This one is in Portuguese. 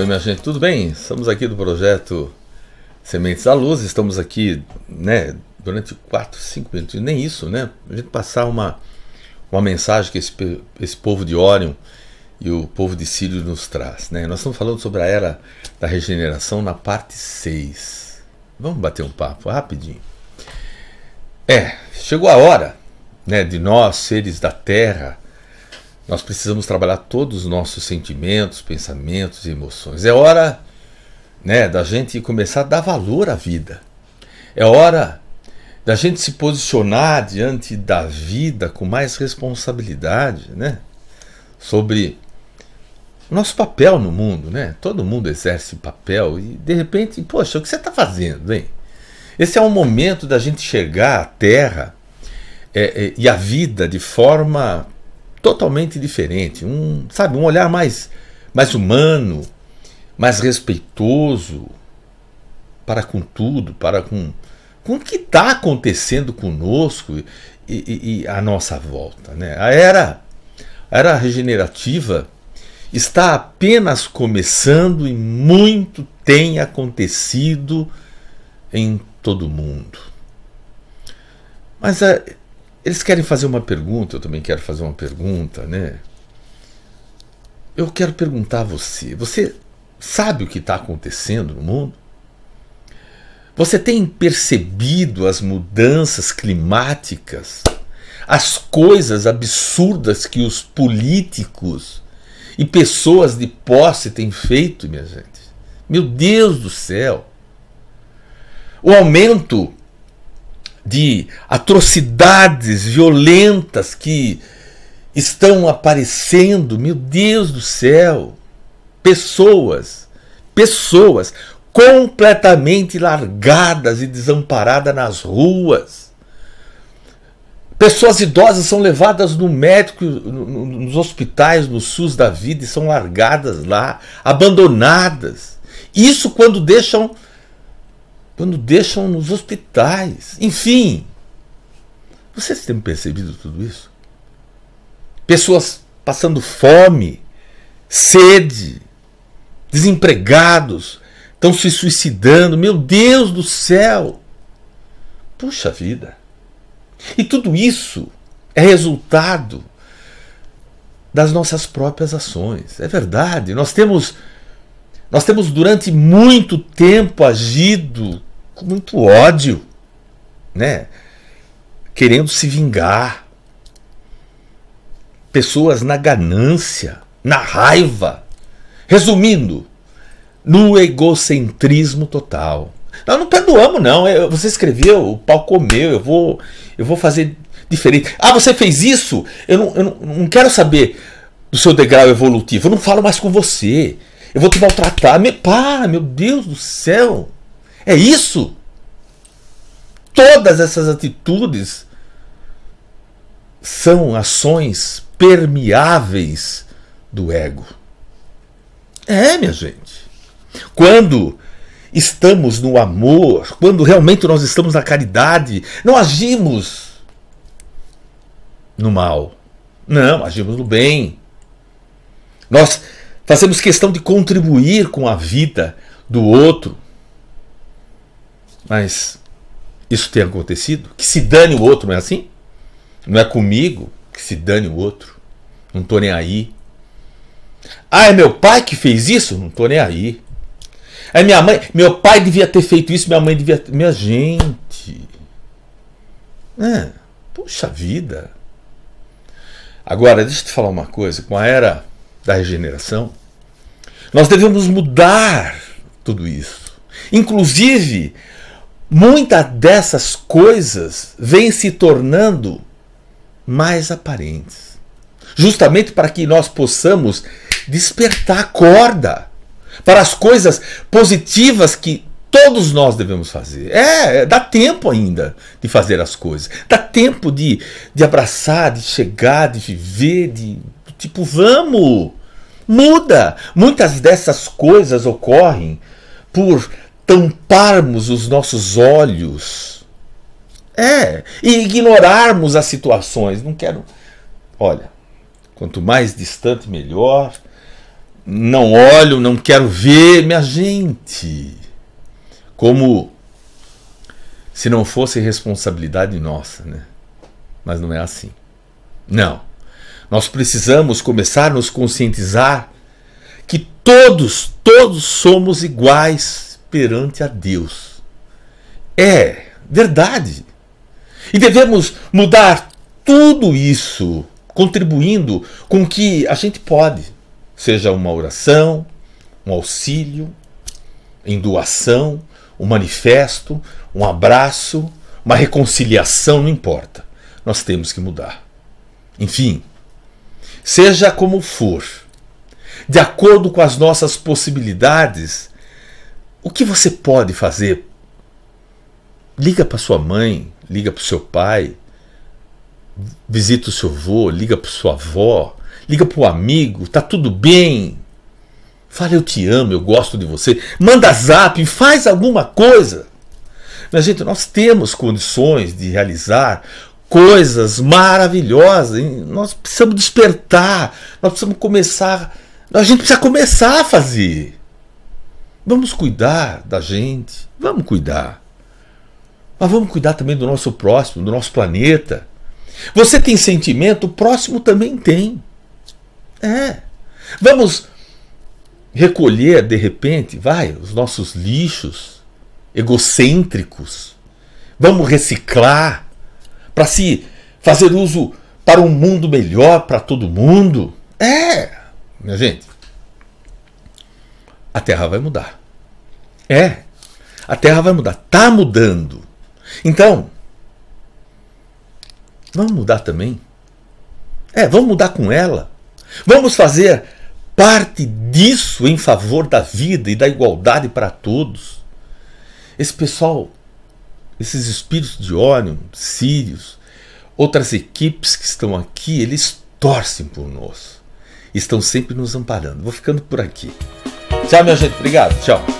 Oi, minha gente, tudo bem? Estamos aqui do projeto Sementes da Luz, estamos aqui, né, durante 4, 5 minutos, nem isso, né? A gente passar uma, uma mensagem que esse, esse povo de Órion e o povo de Sírio nos traz, né? Nós estamos falando sobre a era da regeneração na parte 6. Vamos bater um papo rapidinho. É, chegou a hora, né, de nós, seres da Terra, nós precisamos trabalhar todos os nossos sentimentos, pensamentos e emoções. É hora né, da gente começar a dar valor à vida. É hora da gente se posicionar diante da vida com mais responsabilidade, né? Sobre nosso papel no mundo, né? Todo mundo exerce papel e de repente, poxa, o que você está fazendo, hein? Esse é um momento da gente chegar à Terra é, é, e à vida de forma totalmente diferente, um, sabe, um olhar mais, mais humano, mais respeitoso para com tudo, para com, com o que está acontecendo conosco e, e, e à nossa volta. Né? A, era, a era regenerativa está apenas começando e muito tem acontecido em todo mundo. Mas a, eles querem fazer uma pergunta, eu também quero fazer uma pergunta, né? Eu quero perguntar a você: você sabe o que está acontecendo no mundo? Você tem percebido as mudanças climáticas, as coisas absurdas que os políticos e pessoas de posse têm feito, minha gente? Meu Deus do céu! O aumento de atrocidades violentas que estão aparecendo, meu Deus do céu, pessoas, pessoas completamente largadas e desamparadas nas ruas. Pessoas idosas são levadas no médico, nos hospitais, no SUS da vida e são largadas lá, abandonadas. Isso quando deixam quando deixam nos hospitais. Enfim, vocês têm percebido tudo isso? Pessoas passando fome, sede, desempregados, estão se suicidando. Meu Deus do céu! Puxa vida! E tudo isso é resultado das nossas próprias ações. É verdade. Nós temos nós temos durante muito tempo agido com muito ódio, né? Querendo se vingar. Pessoas na ganância, na raiva. Resumindo, no egocentrismo total. Nós não perdoamos, não. Tá você escreveu, o pau comeu, eu vou, eu vou fazer diferente. Ah, você fez isso? Eu não, eu não, quero saber do seu degrau evolutivo. Eu não falo mais com você. Eu vou te maltratar. Me, pá, meu Deus do céu. É isso. Todas essas atitudes são ações permeáveis do ego. É, minha gente. Quando estamos no amor, quando realmente nós estamos na caridade, não agimos no mal. Não, agimos no bem. Nós fazemos questão de contribuir com a vida do outro. Mas isso tem acontecido? Que se dane o outro, não é assim? Não é comigo que se dane o outro. Não tô nem aí. Ah, é meu pai que fez isso? Não tô nem aí. É minha mãe. Meu pai devia ter feito isso, minha mãe devia ter. Minha gente. É, puxa vida. Agora, deixa eu te falar uma coisa. Com a era da regeneração, nós devemos mudar tudo isso. Inclusive, muitas dessas coisas vêm se tornando mais aparentes justamente para que nós possamos despertar a corda para as coisas positivas que todos nós devemos fazer. É, é, dá tempo ainda de fazer as coisas, dá tempo de, de abraçar, de chegar, de viver, de tipo, vamos! Muda! Muitas dessas coisas ocorrem por tamparmos os nossos olhos. É, e ignorarmos as situações. Não quero. Olha, quanto mais distante, melhor. Não olho, não quero ver, minha gente. Como se não fosse responsabilidade nossa, né? Mas não é assim. Não. Nós precisamos começar a nos conscientizar que todos, todos somos iguais perante a Deus. É verdade. E devemos mudar tudo isso, contribuindo com o que a gente pode, seja uma oração, um auxílio, em doação, um manifesto, um abraço, uma reconciliação, não importa. Nós temos que mudar. Enfim, seja como for, de acordo com as nossas possibilidades, o que você pode fazer? Liga para sua mãe, liga para o seu pai, visita o seu avô, liga para sua avó, liga para o amigo, tá tudo bem. Fala, eu te amo, eu gosto de você. Manda zap, faz alguma coisa. Mas, gente, nós temos condições de realizar coisas maravilhosas. Nós precisamos despertar, nós precisamos começar. A gente precisa começar a fazer. Vamos cuidar da gente, vamos cuidar. Mas vamos cuidar também do nosso próximo, do nosso planeta. Você tem sentimento, o próximo também tem. É. Vamos recolher, de repente, vai, os nossos lixos egocêntricos. Vamos reciclar para se fazer uso para um mundo melhor para todo mundo. É, minha gente a Terra vai mudar. É, a Terra vai mudar. Está mudando. Então, vamos mudar também. É, vamos mudar com ela. Vamos fazer parte disso em favor da vida e da igualdade para todos. Esse pessoal, esses espíritos de ônibus, Sírios, outras equipes que estão aqui, eles torcem por nós. Estão sempre nos amparando. Vou ficando por aqui. Tchau, meu gente. Obrigado. Tchau.